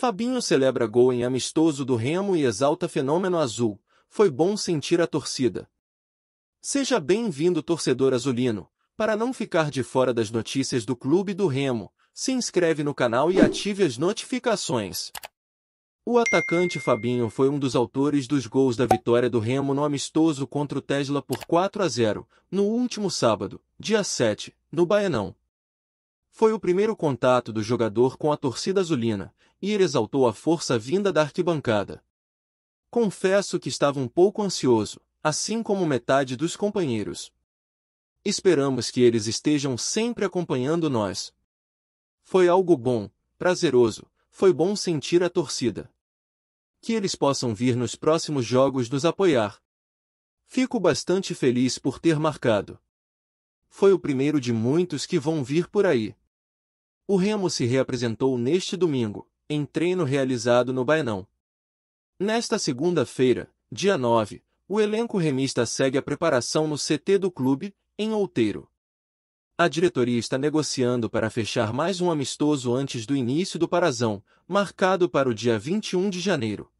Fabinho celebra gol em amistoso do Remo e exalta fenômeno azul. Foi bom sentir a torcida. Seja bem-vindo, torcedor azulino. Para não ficar de fora das notícias do clube do Remo, se inscreve no canal e ative as notificações. O atacante Fabinho foi um dos autores dos gols da vitória do Remo no amistoso contra o Tesla por 4 a 0, no último sábado, dia 7, no Baianão. Foi o primeiro contato do jogador com a torcida azulina, e exaltou a força vinda da arquibancada. Confesso que estava um pouco ansioso, assim como metade dos companheiros. Esperamos que eles estejam sempre acompanhando nós. Foi algo bom, prazeroso, foi bom sentir a torcida. Que eles possam vir nos próximos jogos nos apoiar. Fico bastante feliz por ter marcado. Foi o primeiro de muitos que vão vir por aí. O Remo se reapresentou neste domingo, em treino realizado no Bainão. Nesta segunda-feira, dia 9, o elenco remista segue a preparação no CT do clube, em Outeiro. A diretoria está negociando para fechar mais um amistoso antes do início do Parazão, marcado para o dia 21 de janeiro.